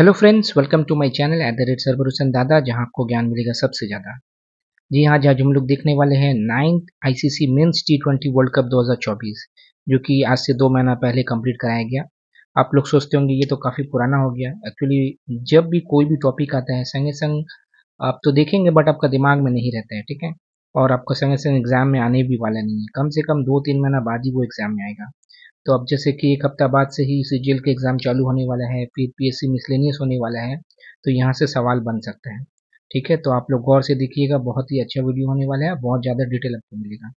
hello friends welcome to my channel at the rate Sarbar Hussain दादा जहां आपको ज्ञान मिलेगा सबसे ज़्यादा जी हाँ आज हम लोग देखने वाले हैं ninth ICC men's T twenty World Cup 2024 जो कि आज से दो महीना पहले कंप्लीट कराया गया आप लोग सोचते होंगे ये तो काफ़ी पुराना हो गया एक्चुअली जब भी कोई भी टॉपिक आता है संगे संग आप तो देखेंगे बट आपका दिमाग में नहीं रहता है ठीक है और आपका संगे संग एग्ज़ाम में आने भी वाला नहीं है कम से कम दो तीन महीना बाद ही वो एग्ज़ाम में आएगा तो अब जैसे कि एक हफ्ता बाद से ही सी के एग्ज़ाम चालू होने वाला है फिर पी एस मिसलेनियस होने वाला है तो यहाँ से सवाल बन सकता है ठीक है तो आप लोग गौर से देखिएगा बहुत ही अच्छा वीडियो होने वाला है बहुत ज़्यादा डिटेल आपको मिलेगा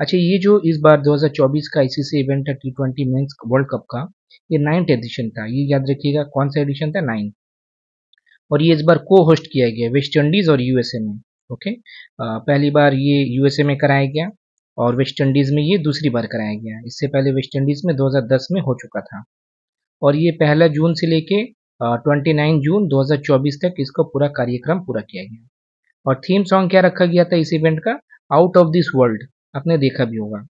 अच्छा ये जो इस बार 2024 का सी इवेंट है T twenty men's World Cup का ये नाइन्थ एडिशन था ये याद रखिएगा कौन सा एडिशन था नाइन्थ और ये इस बार को होस्ट किया गया वेस्ट इंडीज़ और यूएसए में ओके आ, पहली बार ये यूएसए में कराया गया और वेस्ट इंडीज़ में ये दूसरी बार कराया गया इससे पहले वेस्ट इंडीज़ में 2010 में हो चुका था और ये पहला जून से लेके ट्वेंटी नाइन जून 2024 तक इसका पूरा कार्यक्रम पूरा किया गया और थीम सॉन्ग क्या रखा गया था इस इवेंट का आउट ऑफ दिस वर्ल्ड आपने देखा भी होगा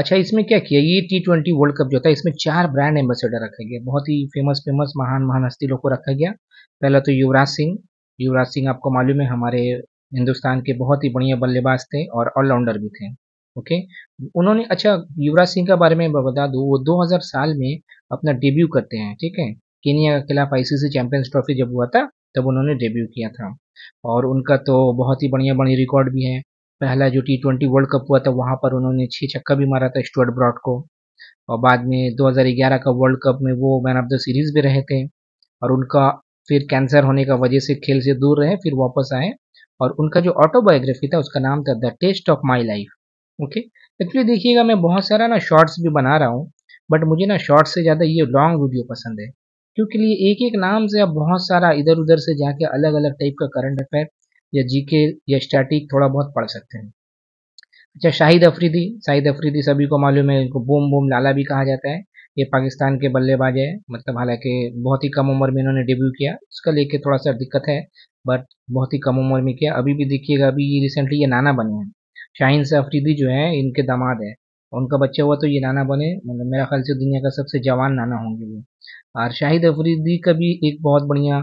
अच्छा इसमें क्या किया ये टी ट्वेंटी वर्ल्ड कप जो था इसमें चार ब्रांड एम्बेसडर रखे गए बहुत ही फेमस फेमस महान महान हस्ती लोग को रखा गया पहला तो युवराज सिंह युवराज सिंह आपको मालूम है हमारे हिंदुस्तान के बहुत ही बढ़िया बल्लेबाज थे और ऑलराउंडर भी थे ओके उन्होंने अच्छा युवराज सिंह के बारे में बता दूँ वो दो साल में अपना डेब्यू करते हैं ठीक है केनिया के खिलाफ आईसीसी चैंपियंस ट्रॉफी जब हुआ था तब उन्होंने डेब्यू किया था और उनका तो बहुत ही बढ़िया बढ़िया रिकॉर्ड भी है पहला जो टी ट्वेंटी वर्ल्ड कप हुआ था वहाँ पर उन्होंने छः छक्का भी मारा था स्टुअर्ट ब्रॉड को और बाद में 2011 का वर्ल्ड कप में वो मैन ऑफ द सीरीज भी रहे थे और उनका फिर कैंसर होने का वजह से खेल से दूर रहे फिर वापस आए और उनका जो ऑटोबायोग्राफी था उसका नाम था the test of my life okay actually देखिएगा मैं बहुत सारा ना शॉर्ट्स भी बना रहा हूँ बट मुझे ना शॉर्ट्स से ज़्यादा ये लॉन्ग वीडियो पसंद है क्योंकि लिए एक एक नाम से आप बहुत सारा इधर उधर से जाके अलग अलग टाइप का करंट अफेयर या जीके या स्टैटिक थोड़ा बहुत पढ़ सकते हैं अच्छा शाहिद अफरीदी शाहिद अफरीदी सभी को मालूम है इनको बोम बोम लाला भी कहा जाता है ये पाकिस्तान के बल्लेबाज है मतलब हालांकि बहुत ही कम उम्र में इन्होंने डेब्यू किया उसका लेके थोड़ा सा दिक्कत है बट बहुत ही कम उम्र में किया अभी भी देखिएगा अभी ये रिसेंटली ये नाना बने हैं शाहिन से अफरीदी जो है इनके दामाद है उनका बच्चा हुआ तो ये नाना बने मतलब मेरा ख्याल से दुनिया का सबसे जवान नाना होंगे वो और शाहिद अफरीदी का भी एक बहुत बढ़िया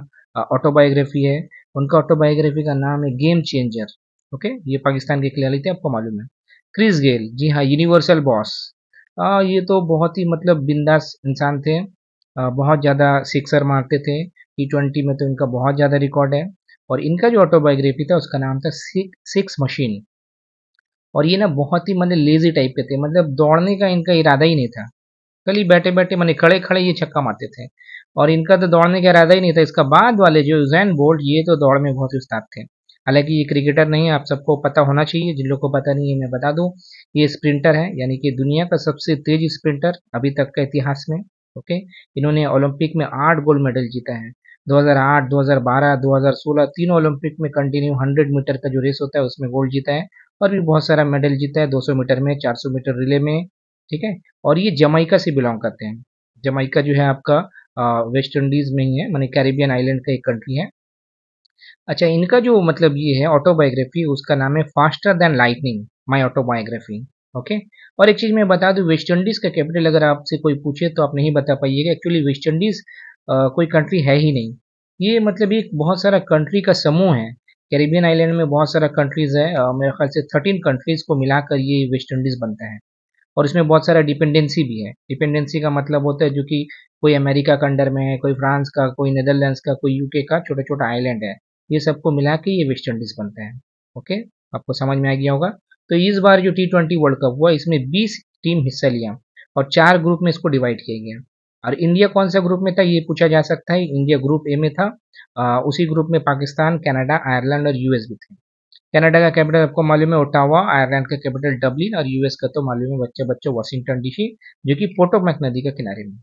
ऑटोबायोग्राफी है उनका ऑटोबायोग्राफी का नाम है गेम चेंजर ओके ये पाकिस्तान के खिलाड़ी थे आपको मालूम है क्रिस गेल जी हाँ यूनिवर्सल बॉस आ, ये तो बहुत ही मतलब बिंदास इंसान थे आ, बहुत ज़्यादा सिक्सर मारते थे टी ट्वेंटी में तो इनका बहुत ज़्यादा रिकॉर्ड है और इनका जो ऑटोबायोग्राफी था उसका नाम था सिक, सिक्स मशीन और ये ना बहुत ही मैंने लेजी टाइप के थे मतलब दौड़ने का इनका इरादा ही नहीं था कल ही बैठे बैठे मैंने खड़े खड़े ये छक्का मारते थे और इनका तो दौड़ने का इरादा ही नहीं था इसका बाद वाले जो जैन बोल्ट ये तो दौड़ में बहुत उस्ताद थे हालांकि ये क्रिकेटर नहीं है आप सबको पता होना चाहिए जिन लोग को पता नहीं है मैं बता दूं ये स्प्रिंटर है यानी कि दुनिया का सबसे तेज स्प्रिंटर अभी तक का इतिहास में ओके इन्होंने ओलंपिक में आठ गोल्ड मेडल जीता है 2008, 2012, 2016 तीनों ओलंपिक में कंटिन्यू 100 मीटर का जो रेस होता है उसमें गोल्ड जीता है और भी बहुत सारा मेडल जीता है दो मीटर में चार मीटर रिले में ठीक है और ये जमाइका से बिलोंग करते हैं जमाइका जो है आपका वेस्ट इंडीज में ही है मैंने कैरिबियन आइलैंड का एक कंट्री है अच्छा इनका जो मतलब ये है ऑटोबायोग्राफी उसका नाम है faster than lightning my autobiography okay और एक चीज़ मैं बता दूँ वेस्ट इंडीज़ का कैपिटल अगर आपसे कोई पूछे तो आप नहीं बता पाइएगा एक्चुअली वेस्ट इंडीज़ कोई कंट्री है ही नहीं ये मतलब एक बहुत सारा कंट्री का समूह है कैरिबियन आइलैंड में बहुत सारा कंट्रीज़ है मेरे ख्याल से थर्टीन कंट्रीज़ को मिलाकर ये वेस्ट इंडीज़ बनता है और इसमें बहुत सारा डिपेंडेंसी भी है डिपेंडेंसी का मतलब होता है जो कि कोई अमेरिका का अंडर में है कोई फ्रांस का कोई नेदरलैंड्स का कोई यूके का छोटा छोटा आइलैंड है ये सबको मिला के ये वेस्ट इंडीज बनते हैं ओके आपको समझ में आ गया होगा तो इस बार जो टी ट्वेंटी वर्ल्ड कप हुआ इसमें बीस टीम हिस्सा लिया और चार ग्रुप में इसको डिवाइड किया गया और इंडिया कौन सा ग्रुप में था ये पूछा जा सकता है इंडिया ग्रुप ए में था आ, उसी ग्रुप में पाकिस्तान कनाडा आयरलैंड और यूएस भी थे कनाडा का कैपिटल आपको मालूम है ओटावा आयरलैंड का कैपिटल डब्लिन और यूएस का तो मालूम है बच्चे बच्चों वाशिंगटन डीसी जो कि पोटोमैक नदी के किनारे में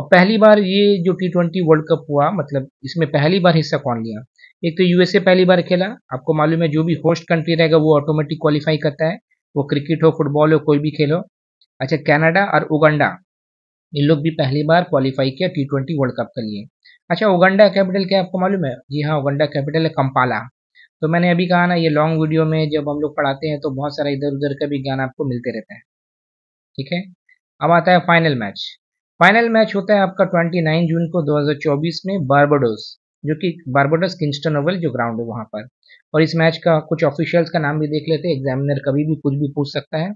और पहली बार ये जो टी वर्ल्ड कप हुआ मतलब इसमें पहली बार हिस्सा कौन लिया एक तो यूएसए पहली बार खेला आपको मालूम है जो भी होस्ट कंट्री रहेगा वो ऑटोमेटिक क्वालिफाई करता है वो क्रिकेट हो फुटबॉल हो कोई भी खेल हो अच्छा कनाडा और उगंडा इन लोग भी पहली बार क्वालिफाई किया टी ट्वेंटी वर्ल्ड कप के लिए अच्छा उगंडा कैपिटल क्या आपको मालूम है जी हाँ उगंडा कैपिटल है कंपाला तो मैंने अभी कहा ना ये लॉन्ग वीडियो में जब हम लोग पढ़ाते हैं तो बहुत सारा इधर उधर का भी ज्ञान आपको मिलते रहता है ठीक है अब आता है फाइनल मैच फाइनल मैच होता है आपका 29 जून को 2024 में बारबाडोस जो कि बारबाडोस किंगस्टन ओवल जो ग्राउंड है वहाँ पर और इस मैच का कुछ ऑफिशियल्स का नाम भी देख लेते हैं एग्जामिनर कभी भी कुछ भी पूछ सकता है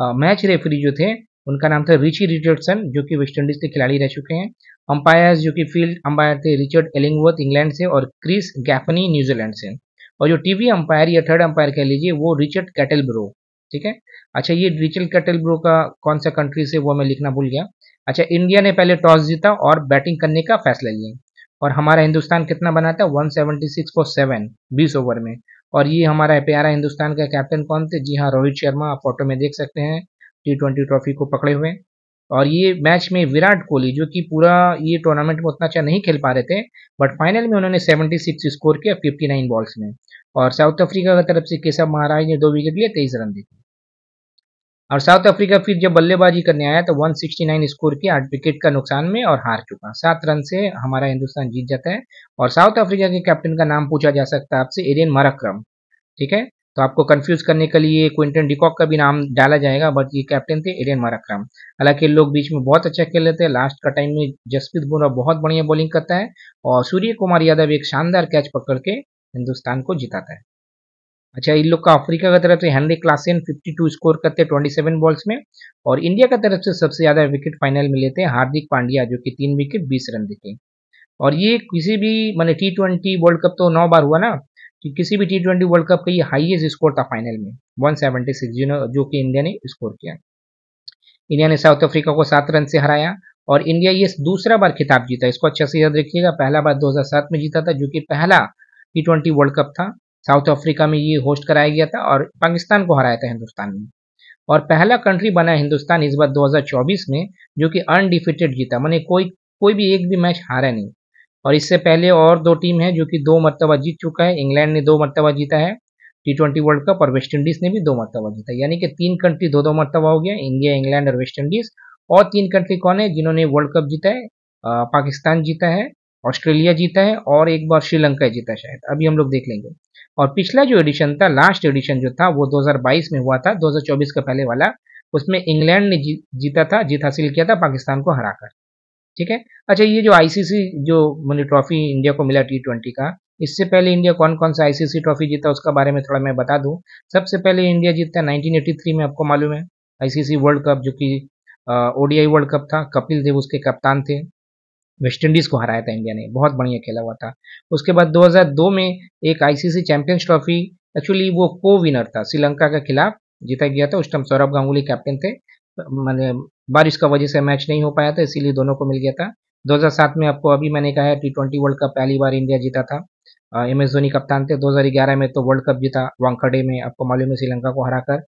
आ, मैच रेफरी जो थे उनका नाम था रिची रिचर्डसन जो कि इंडीज के खिलाड़ी रह चुके हैं अंपायर्स जो कि फील्ड अंपायर थे रिचर्ड एलिंगवर्थ इंग्लैंड से और क्रिस गैफनी न्यूजीलैंड से और जो टीवी अंपायर या थर्ड अंपायर कह लीजिए वो रिचर्ड कैटलब्रो ठीक है अच्छा ये रिचर्ड कैटलब्रो का कौन सा कंट्री से वो मैं लिखना भूल गया अच्छा इंडिया ने पहले टॉस जीता और बैटिंग करने का फैसला लिया और हमारा हिंदुस्तान कितना बनाता है 176 फॉर सेवन बीस ओवर में और ये हमारा प्यारा हिंदुस्तान का कैप्टन कौन थे जी हाँ रोहित शर्मा आप फोटो में देख सकते हैं टी ट्वेंटी ट्रॉफी को पकड़े हुए और ये मैच में विराट कोहली जो कि पूरा ये टूर्नामेंट में उतना अच्छा नहीं खेल पा रहे थे बट फाइनल में उन्होंने 76 स्कोर किया 59 बॉल्स में और साउथ अफ्रीका की तरफ से केशव महाराज ने दो विकेट लिए तेईस रन दिए और साउथ अफ्रीका फिर जब बल्लेबाजी करने आया तो 169 स्कोर की आठ विकेट का नुकसान में और हार चुका सात रन से हमारा हिंदुस्तान जीत जाता है और साउथ अफ्रीका के कैप्टन का नाम पूछा जा सकता है आपसे एरियन मराक्रम ठीक है तो आपको कंफ्यूज करने के लिए क्विंटन डिकॉक का भी नाम डाला जाएगा बट ये कैप्टन थे एरियन माराक्रम हालांकि लोग बीच में बहुत अच्छा खेल लेते हैं लास्ट का टाइम में जसप्रीत बुमराह बहुत बढ़िया बॉलिंग करता है और सूर्य कुमार यादव एक शानदार कैच पकड़ के हिंदुस्तान को जिताता है अच्छा इन लोग का अफ्रीका का तरफ से हेनरी क्लासेन 52 स्कोर करते हैं 27 बॉल्स में और इंडिया का तरफ से सबसे ज़्यादा विकेट फाइनल में लेते हैं हार्दिक पांड्या जो कि तीन विकेट बीस रन देते हैं और ये किसी भी मैंने टी ट्वेंटी वर्ल्ड कप तो नौ बार हुआ ना कि किसी भी टी ट्वेंटी वर्ल्ड कप का ये हाइएस्ट स्कोर था फाइनल में वन जो जो कि इंडिया ने स्कोर किया इंडिया ने साउथ अफ्रीका को सात रन से हराया और इंडिया ये दूसरा बार खिताब जीता इसको अच्छा से याद रखिएगा पहला बार दो में जीता था जो कि पहला टी ट्वेंटी वर्ल्ड कप था साउथ अफ्रीका में ये होस्ट कराया गया था और पाकिस्तान को हराया था हिंदुस्तान ने और पहला कंट्री बना हिंदुस्तान इस बार 2024 में जो कि अनडिफिटेड जीता मैंने कोई कोई भी एक भी मैच हारा नहीं और इससे पहले और दो टीम है जो कि दो मरतबा जीत चुका है इंग्लैंड ने दो मरतबा जीता है टी ट्वेंटी वर्ल्ड कप और वेस्ट इंडीज ने भी दो मरतबा जीता यानी कि तीन कंट्री दो दो मरतबा हो गया इंडिया इंग्लैंड और वेस्ट इंडीज और तीन कंट्री कौन है जिन्होंने वर्ल्ड कप जीता है पाकिस्तान जीता है ऑस्ट्रेलिया जीता है और एक बार श्रीलंका जीता शायद अभी हम लोग देख लेंगे और पिछला जो एडिशन था लास्ट एडिशन जो था वो 2022 में हुआ था 2024 का पहले वाला उसमें इंग्लैंड ने जी, जीता था जीत हासिल किया था पाकिस्तान को हराकर ठीक है अच्छा ये जो आईसीसी जो मैंने ट्रॉफी इंडिया को मिला टी ट्वेंटी का इससे पहले इंडिया कौन कौन सा आईसीसी ट्रॉफी जीता उसका बारे में थोड़ा मैं बता दूँ सबसे पहले इंडिया जीतता 1983 में आपको मालूम है आईसीसी वर्ल्ड कप जो कि ओडीआई वर्ल्ड कप था कपिल देव उसके कप्तान थे वेस्टइंडीज़ को हराया था इंडिया ने बहुत बढ़िया खेला हुआ था उसके बाद 2002 में एक आईसीसी चैंपियंस ट्रॉफी एक्चुअली वो को विनर था श्रीलंका के खिलाफ जीता गया था उस टाइम सौरभ गांगुली कैप्टन थे मैंने बारिश का वजह से मैच नहीं हो पाया था इसीलिए दोनों को मिल गया था 2007 में आपको अभी मैंने कहा है टी ट्वेंटी वर्ल्ड कप पहली बार इंडिया जीता था एम एस धोनी कप्तान थे 2011 में तो वर्ल्ड कप जीता वांखड़े में आपको मालूम है श्रीलंका को हराकर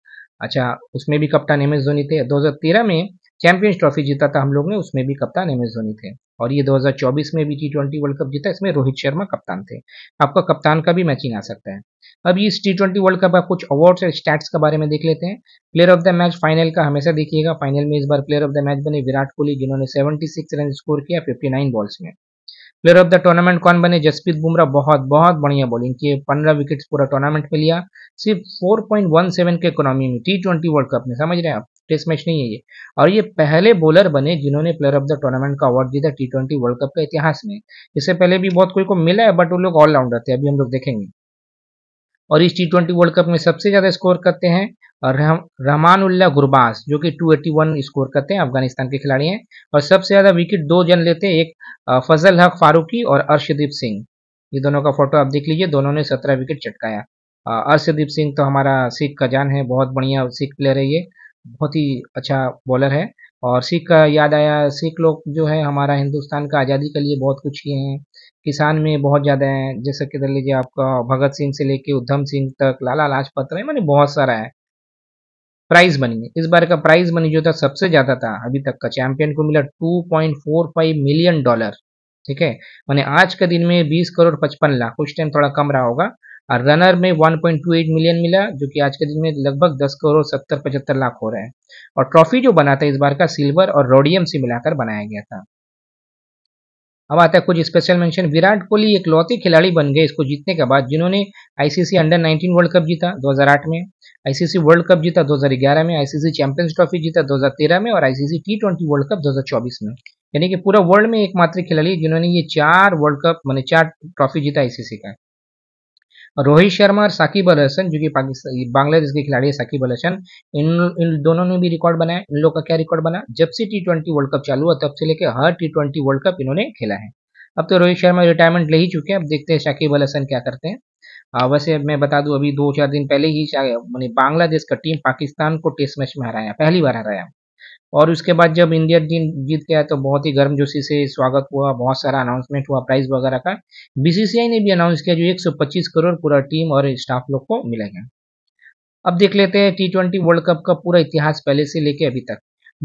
अच्छा उसमें भी कप्तान एम एस धोनी थे 2013 में चैंपियंस ट्रॉफी जीता था हम लोग ने उसमें भी कप्तान एम एस धोनी थे और ये 2024 में भी टी ट्वेंटी वर्ल्ड कप जीता इसमें रोहित शर्मा कप्तान थे आपका कप्तान का भी मैचिंग आ सकता है अब इस टी ट्वेंटी वर्ल्ड कप का कुछ अवार्ड्स और स्टैट्स के बारे में देख लेते हैं player of the match final का हमेशा देखिएगा फाइनल में इस बार प्लेयर ऑफ द मैच बने विराट कोहली जिन्होंने सेवेंटी रन स्कोर किया फिफ्टी बॉल्स में प्लेयर ऑफ द टूर्नामेंट कौन बने जसप्रीत बुमराह बहुत बहुत बढ़िया बॉलिंग किए पंद्रह विकेट पूरा टूर्नामेंट में लिया सिर्फ 4.17 के इकोनॉमी में टी ट्वेंटी वर्ल्ड कप में समझ रहे हैं आप टेस्ट मैच नहीं है ये और ये पहले बॉलर बने जिन्होंने प्लेयर ऑफ द टूर्नामेंट का अवार्ड जीता टी ट्वेंटी वर्ल्ड कप का इतिहास में इससे पहले भी बहुत कोई को मिला है बट वो लोग ऑलराउंडर थे अभी हम लोग देखेंगे और इस टी ट्वेंटी वर्ल्ड कप में सबसे ज़्यादा स्कोर करते हैं उल्ला गुरबास जो कि 281 स्कोर करते हैं अफगानिस्तान के खिलाड़ी हैं और सबसे ज़्यादा विकेट दो जन लेते हैं एक फजल हक फारूकी और अर्शदीप सिंह ये दोनों का फोटो आप देख लीजिए दोनों ने सत्रह विकेट चटकाया अर्शदीप सिंह तो हमारा सिख का जान है बहुत बढ़िया सिख प्लेयर है ये बहुत ही अच्छा बॉलर है और सिख का याद आया सिख लोग जो है हमारा हिंदुस्तान का आज़ादी के लिए बहुत कुछ किए हैं किसान में बहुत ज़्यादा है जैसे कि कर लीजिए आपका भगत सिंह से लेके उधम सिंह तक लाला लाजपत राय मैंने बहुत सारा है प्राइज मनी इस बार का प्राइज मनी जो था सबसे ज़्यादा था अभी तक का चैंपियन को मिला टू मिलियन डॉलर ठीक है मैंने आज के दिन में बीस करोड़ पचपन लाख उस टाइम थोड़ा कम रहा होगा और रनर में 1.28 मिलियन मिला जो कि आज के दिन में लगभग 10 करोड़ 70 पचहत्तर लाख हो रहा है और ट्रॉफी जो बना था इस बार का सिल्वर और रोडियम से मिलाकर बनाया गया था अब आता है कुछ स्पेशल मेंशन विराट कोहली एक लौते खिलाड़ी बन गए इसको जीतने के बाद जिन्होंने आईसीसी अंडर 19 वर्ल्ड कप जीता 2008 में आईसीसी वर्ल्ड कप जीता 2011 में आईसीसी चैंपियंस ट्रॉफी जीता 2013 में और ICC T twenty World Cup 2024 में यानी कि पूरा वर्ल्ड में एकमात्र खिलाड़ी जिन्होंने ये चार वर्ल्ड कप मैंने चार ट्रॉफी जीता आईसीसी का रोहित शर्मा और साकिब अल हसन जो कि पाकिस्तान बांग्लादेश के खिलाड़ी है साकिब अल हसन इन इन दोनों ने भी रिकॉर्ड बनाया इन लोग का क्या रिकॉर्ड बना जब से टी ट्वेंटी वर्ल्ड कप चालू हुआ तब से लेकर हर टी ट्वेंटी वर्ल्ड कप इन्होंने खेला है अब तो रोहित शर्मा रिटायरमेंट ले ही चुके हैं अब देखते हैं शाकिब अल हसन क्या करते हैं आ, वैसे मैं बता दूं अभी दो चार दिन पहले ही मैंने बांग्लादेश का टीम पाकिस्तान को टेस्ट मैच में हराया पहली बार हराया और उसके बाद जब इंडिया टीम जीत गया तो बहुत ही गर्म जोशी से स्वागत हुआ बहुत सारा अनाउंसमेंट हुआ प्राइज वगैरह का बीसीसीआई ने भी अनाउंस किया जो 125 करोड़ पूरा टीम और स्टाफ लोग को मिलेगा अब देख लेते हैं टी ट्वेंटी वर्ल्ड कप का पूरा इतिहास पहले से लेके अभी तक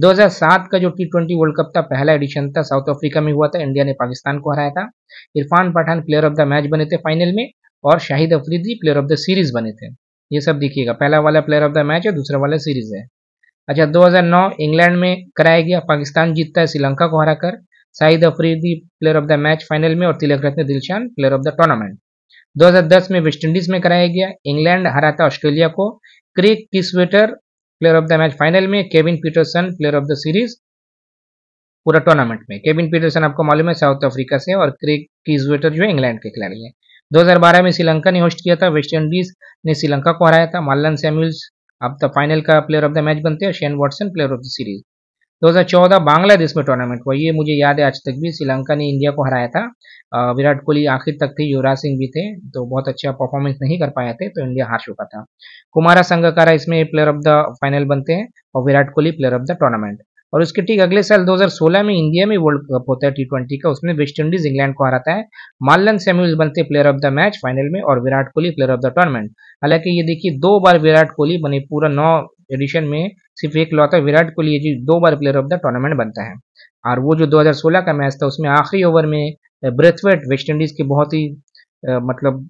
2007 का जो टी ट्वेंटी वर्ल्ड कप था पहला एडिशन था साउथ अफ्रीका में हुआ था इंडिया ने पाकिस्तान को हराया था Irfan Pathan player of the match बने थे फाइनल में और Shahid Afridi player of the series बने थे ये सब देखिएगा पहला वाला प्लेयर ऑफ द मैच है दूसरा वाला सीरीज है अच्छा 2009 इंग्लैंड में कराया गया पाकिस्तान जीतता है श्रीलंका को हराकर Shahid Afridi player of the match final में और Tillakaratne Dilshan player of the tournament 2010 में वेस्टइंडीज में कराया गया इंग्लैंड हराता ऑस्ट्रेलिया को Craig Kieswetter player of the match final में Kevin Pietersen player of the series पूरा टूर्नामेंट में केविन पीटरसन आपको मालूम है साउथ अफ्रीका से और क्रिक किसवेटर जो इंग्लैंड के खिलाड़ी है 2012 में श्रीलंका ने होस्ट किया था वेस्टइंडीज ने श्रीलंका को हराया था मालन सैम्यूल्स अब द फाइनल का प्लेयर ऑफ द मैच बनते हैं Shane Watson player of the series 2014 Bangladesh में टूर्नामेंट हुआ ये मुझे याद है आज तक भी श्रीलंका ने इंडिया को हराया था विराट कोहली आखिर तक थे युवराज सिंह भी थे तो बहुत अच्छा परफॉर्मेंस नहीं कर पाए थे तो इंडिया हार चुका था कुमारा संगकारा इसमें प्लेयर ऑफ द फाइनल बनते हैं और Virat Kohli player of the tournament और उसके ठीक अगले साल 2016 में इंडिया में वर्ल्ड कप होता है टी का उसमें वेस्ट इंडीज इंग्लैंड को हराता है मालन सैम्यूल्स बनते player of the match final में और Virat Kohli player of the tournament हालांकि ये देखिए दो बार विराट कोहली बने पूरा नौ एडिशन में सिर्फ एक लौता विराट कोहली जी दो बार प्लेयर ऑफ द टूर्नामेंट बनता है और वो जो 2016 का मैच था उसमें आखिरी ओवर में ब्रेथवेट वेस्ट इंडीज के बहुत ही मतलब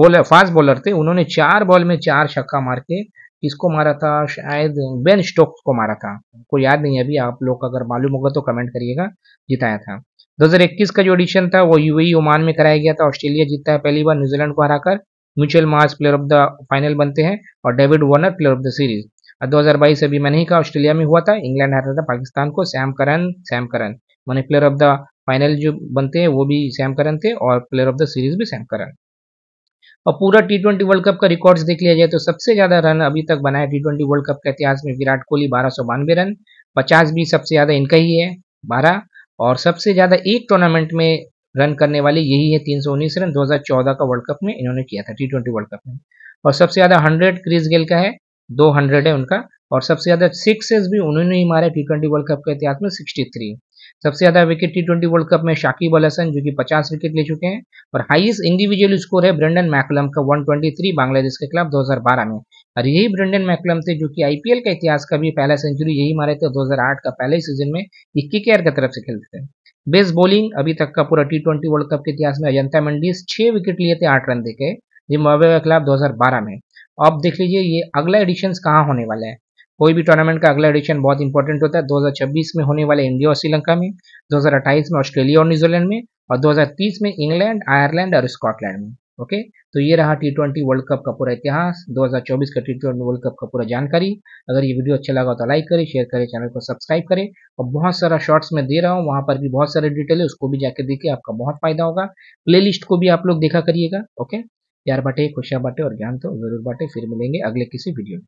बॉलर फास्ट बॉलर थे उन्होंने चार बॉल में चार छक्का मार के किसको मारा था शायद बेन स्टोक्स को मारा था को याद नहीं अभी आप लोग अगर मालूम होगा तो कमेंट करिएगा जिताया था 2021 का जो एडिशन था वो यू ओमान e में कराया गया था ऑस्ट्रेलिया जीतता है पहली बार न्यूजीलैंड को हराकर Mitchell Marsh player of the final बनते हैं और David Warner player of the series दो हज़ार बाईस अभी मैंने ही कहा ऑस्ट्रेलिया में हुआ था इंग्लैंड हारा था पाकिस्तान को सैम करन सैम करन मैंने प्लेयर ऑफ द फाइनल जो बनते हैं वो भी सैम करन थे और प्लेयर ऑफ द सीरीज भी सैम करन और पूरा टी ट्वेंटी वर्ल्ड कप का रिकॉर्ड्स देख लिया जाए तो सबसे ज़्यादा रन अभी तक बनाया टी ट्वेंटी वर्ल्ड कप के इतिहास में विराट कोहली बारह रन पचास भी सबसे ज़्यादा इनका ही है बारह और सबसे ज़्यादा एक टूर्नामेंट में रन करने वाले यही है तीन सौ उन्नीस रन 2014 का वर्ल्ड कप में इन्होंने किया था टी ट्वेंटी वर्ल्ड कप में और सबसे ज़्यादा हंड्रेड क्रिस गेल का है दो हंड्रेड है उनका और सबसे ज़्यादा सिक्स भी उन्होंने ही मारा टी ट्वेंटी वर्ल्ड कप के इतिहास में सिक्सटी थ्री सबसे ज़्यादा wicket T twenty World Cup में शाकिब अल हसन जो कि 50 विकेट ले चुके हैं और हाईएस्ट इंडिविजुअल स्कोर है ब्रेंडन मैकलम का 123 बांग्लादेश के खिलाफ 2012 में और यही ब्रेंडन मैकलम थे जो कि आईपीएल का इतिहास का भी पहला सेंचुरी यही मारे थे 2008 का पहले सीजन में इक्की के की तरफ से खेलते थे बेस्ट बॉलिंग अभी तक का पूरा टी ट्वेंटी वर्ल्ड कप के इतिहास में अजंता मंडीज छह विकेट लिए थे आठ रन देखे जिम्बाब्वे के खिलाफ दो में अब देख लीजिए ये अगला एडिशन कहाँ होने वाला है कोई भी टूर्नामेंट का अगला एडिशन बहुत इंपॉर्टेंट होता है 2026 में होने वाले इंडिया और श्रीलंका में 2028 में ऑस्ट्रेलिया और न्यूजीलैंड में और 2030 में इंग्लैंड आयरलैंड और स्कॉटलैंड में ओके तो ये रहा टी ट्वेंटी वर्ल्ड कप का पूरा इतिहास 2024 का टी ट्वेंटी वर्ल्ड कप का पूरा जानकारी अगर ये वीडियो अच्छा लगा तो लाइक करें शेयर करें चैनल को सब्सक्राइब करें और बहुत सारा शॉर्ट्स में दे रहा हूँ वहाँ पर भी बहुत सारे डिटेल है उसको भी जाके देखिए आपका बहुत फायदा होगा प्ले को भी आप लोग देखा करिएगा ओके प्यार बांटे खुशियाँ बांटे और ज्ञान तो जरूर बांटे फिर मिलेंगे अगले किसी वीडियो में